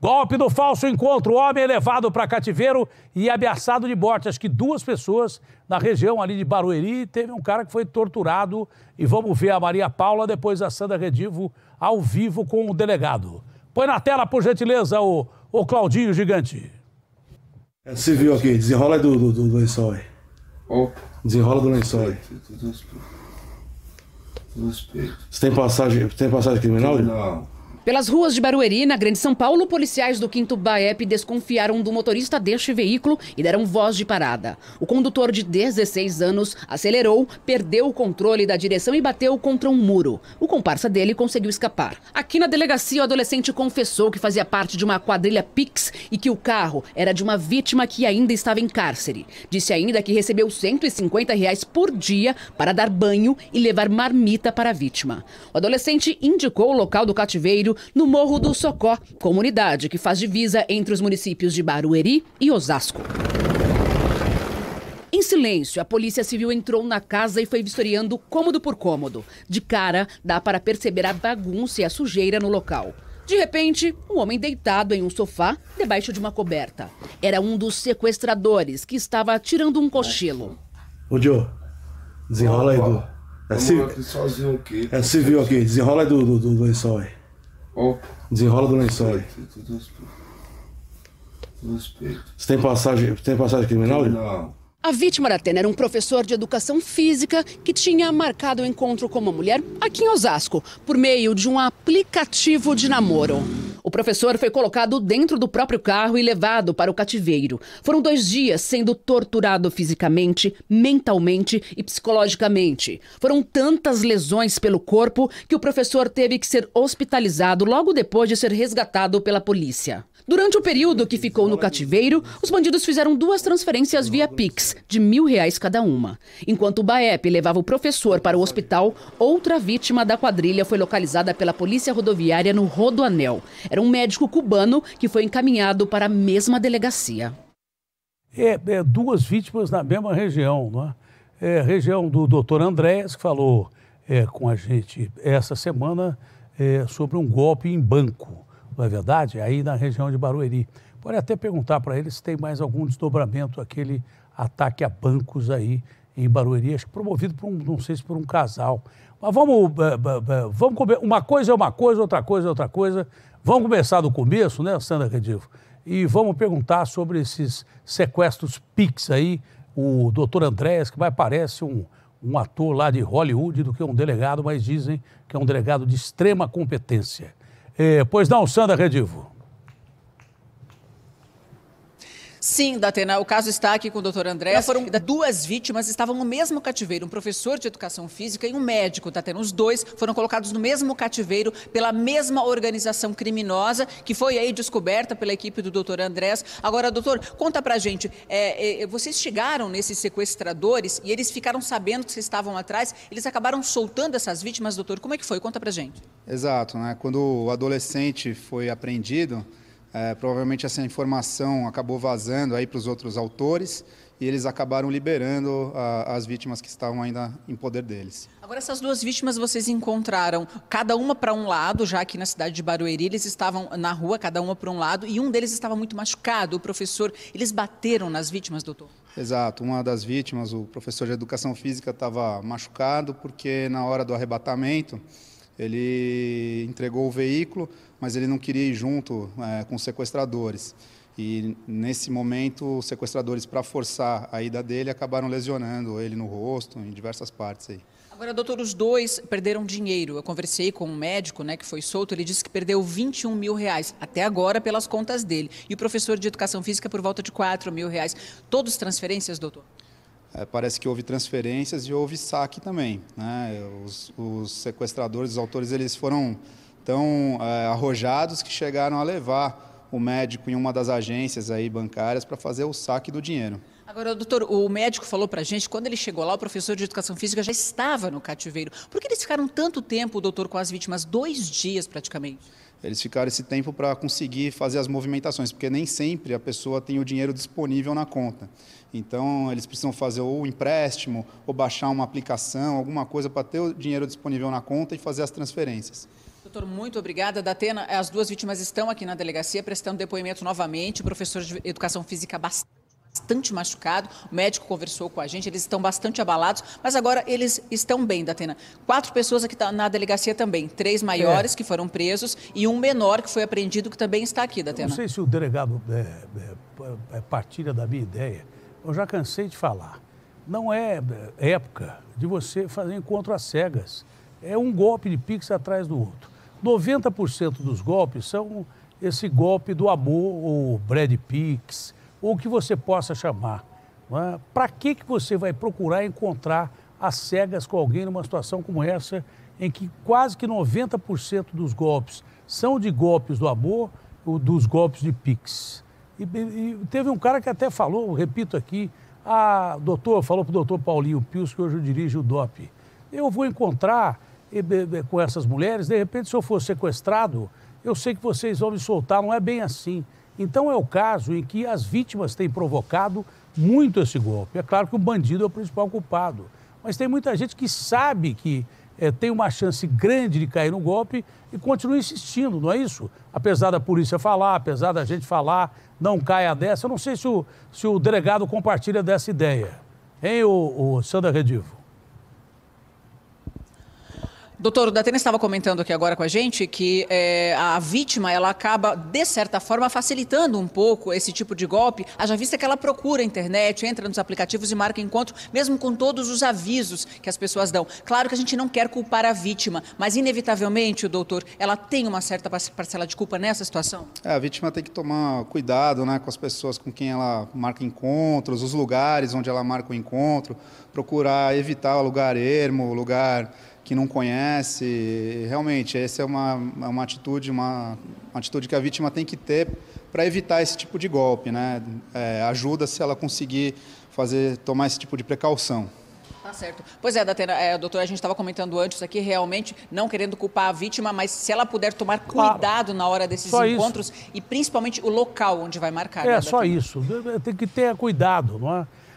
Golpe do falso encontro. Homem levado para cativeiro e ameaçado de morte. Acho que duas pessoas na região ali de Barueri. Teve um cara que foi torturado. E vamos ver a Maria Paula, depois a Sandra Redivo, ao vivo com o delegado. Põe na tela, por gentileza, o, o Claudinho Gigante. É civil aqui. Desenrola do, do, do lençol aí. Desenrola do lençol aí. Você tem passagem, tem passagem criminal? Não. Pelas ruas de Barueri, na Grande São Paulo, policiais do 5 BAEP desconfiaram do motorista deste veículo e deram voz de parada. O condutor de 16 anos acelerou, perdeu o controle da direção e bateu contra um muro. O comparsa dele conseguiu escapar. Aqui na delegacia, o adolescente confessou que fazia parte de uma quadrilha Pix e que o carro era de uma vítima que ainda estava em cárcere. Disse ainda que recebeu 150 reais por dia para dar banho e levar marmita para a vítima. O adolescente indicou o local do cativeiro no Morro do Socó, comunidade que faz divisa entre os municípios de Barueri e Osasco. Em silêncio, a Polícia Civil entrou na casa e foi vistoriando cômodo por cômodo. De cara, dá para perceber a bagunça e a sujeira no local. De repente, um homem deitado em um sofá, debaixo de uma coberta. Era um dos sequestradores que estava tirando um cochilo. Ô, Joe, desenrola aí do. É, é civil aqui, desenrola aí do, do, do lençol aí. Desenrola do lençol aí. Você tem passagem, tem passagem criminal? Não. A vítima da Tena era um professor de educação física que tinha marcado o encontro com uma mulher aqui em Osasco, por meio de um aplicativo de namoro. O professor foi colocado dentro do próprio carro e levado para o cativeiro. Foram dois dias sendo torturado fisicamente, mentalmente e psicologicamente. Foram tantas lesões pelo corpo que o professor teve que ser hospitalizado logo depois de ser resgatado pela polícia. Durante o período que ficou no cativeiro, os bandidos fizeram duas transferências via Pix, de mil reais cada uma. Enquanto o Baep levava o professor para o hospital, outra vítima da quadrilha foi localizada pela polícia rodoviária no Rodoanel. Era um médico cubano que foi encaminhado para a mesma delegacia. É, é duas vítimas na mesma região, não é? é região do doutor Andrés, que falou é, com a gente essa semana é, sobre um golpe em banco não é verdade? É aí na região de Barueri. Pode até perguntar para ele se tem mais algum desdobramento aquele ataque a bancos aí em Barueri, acho que promovido por um, não sei se por um casal. Mas vamos, eh, eh, eh, vamos uma coisa é uma coisa, outra coisa é outra coisa. Vamos começar do começo, né, Sandra Redivo? E vamos perguntar sobre esses sequestros PIX aí, o doutor Andréas, que mais parece um, um ator lá de Hollywood do que um delegado, mas dizem que é um delegado de extrema competência. E, é, pois não, Sandra Redivo. Sim, Datena, o caso está aqui com o doutor André. Foram duas vítimas, estavam no mesmo cativeiro, um professor de educação física e um médico, Datena. Os dois foram colocados no mesmo cativeiro pela mesma organização criminosa, que foi aí descoberta pela equipe do doutor Andrés. Agora, doutor, conta pra gente, é, é, é vocês chegaram nesses sequestradores e eles ficaram sabendo que vocês estavam atrás, eles acabaram soltando essas vítimas, doutor? Como é que foi? Conta pra gente. Exato, né? Quando o adolescente foi apreendido... É, provavelmente essa informação acabou vazando aí para os outros autores e eles acabaram liberando a, as vítimas que estavam ainda em poder deles. Agora, essas duas vítimas vocês encontraram, cada uma para um lado, já aqui na cidade de Barueri, eles estavam na rua, cada uma para um lado, e um deles estava muito machucado, o professor. Eles bateram nas vítimas, doutor? Exato, uma das vítimas, o professor de educação física, estava machucado porque na hora do arrebatamento ele entregou o veículo, mas ele não queria ir junto é, com os sequestradores. E nesse momento, os sequestradores, para forçar a ida dele, acabaram lesionando ele no rosto, em diversas partes aí. Agora, doutor, os dois perderam dinheiro. Eu conversei com um médico né, que foi solto, ele disse que perdeu 21 mil reais, até agora pelas contas dele. E o professor de educação física por volta de 4 mil reais. Todos transferências, doutor? é, parece que houve transferências e houve saque também. Né? Os, os, sequestradores, os autores, eles foram tão é, arrojados que chegaram a levar o médico em uma das agências aí bancárias para fazer o saque do dinheiro. Agora, doutor, o médico falou para a gente, quando ele chegou lá, o professor de educação física já estava no cativeiro. Por que eles ficaram tanto tempo, doutor, com as vítimas? Dois dias praticamente eles ficaram esse tempo para conseguir fazer as movimentações, porque nem sempre a pessoa tem o dinheiro disponível na conta. Então, eles precisam fazer ou empréstimo, ou baixar uma aplicação, alguma coisa para ter o dinheiro disponível na conta e fazer as transferências. Doutor, muito obrigada. Datena, as duas vítimas estão aqui na delegacia prestando depoimento novamente. O professor de educação física bastante bastante machucado. O médico conversou com a gente, eles estão bastante abalados, mas agora eles estão bem, Datena. Quatro pessoas aqui tá na delegacia também, três maiores é. que foram presos e um menor que foi apreendido que também está aqui, Datena. Eu não sei se o delegado é, é, é partilha da minha ideia. Eu já cansei de falar. Não é, é época de você fazer encontro às cegas. É um golpe de pix atrás do outro. 90% dos golpes são esse golpe do amor, ou Brad Pix, ou que você possa chamar. É? Para que, que você vai procurar encontrar as cegas com alguém numa situação como essa, em que quase que 90% dos golpes são de golpes do amor ou dos golpes de Pix? E, e teve um cara que até falou, repito aqui, a ah, doutor, falou para o doutor Paulinho Pius, que hoje dirige o DOP. Eu vou encontrar eh, com essas mulheres, de repente, se eu for sequestrado, eu sei que vocês vão me soltar, não é bem assim. Então é o caso em que as vítimas têm provocado muito esse golpe. É claro que o bandido é o principal culpado, mas tem muita gente que sabe que é, tem uma chance grande de cair no golpe e continua insistindo, não é isso? Apesar da polícia falar, apesar da gente falar, não caia dessa. Eu não sei se o, se o delegado compartilha dessa ideia. Hein, o, o Sandra Redivo? Doutor, o Datena estava comentando aqui agora com a gente que é, a vítima ela acaba, de certa forma, facilitando um pouco esse tipo de golpe, haja vista que ela procura a internet, entra nos aplicativos e marca encontro, mesmo com todos os avisos que as pessoas dão. Claro que a gente não quer culpar a vítima, mas inevitavelmente, o doutor, ela tem uma certa parcela de culpa nessa situação? É, a vítima tem que tomar cuidado né, com as pessoas com quem ela marca encontros, os lugares onde ela marca o encontro, procurar evitar o lugar ermo, lugar que não conhece. Realmente, essa é uma, é uma atitude, uma, uma atitude que a vítima tem que ter para evitar esse tipo de golpe, né? É, ajuda se ela conseguir fazer tomar esse tipo de precaução. Tá certo. Pois é, Datena, é, doutora, a gente estava comentando antes aqui, realmente não querendo culpar a vítima, mas se ela puder tomar claro. cuidado na hora desses só encontros isso. e principalmente o local onde vai marcar. É, né, só isso. Tem que ter cuidado, não é?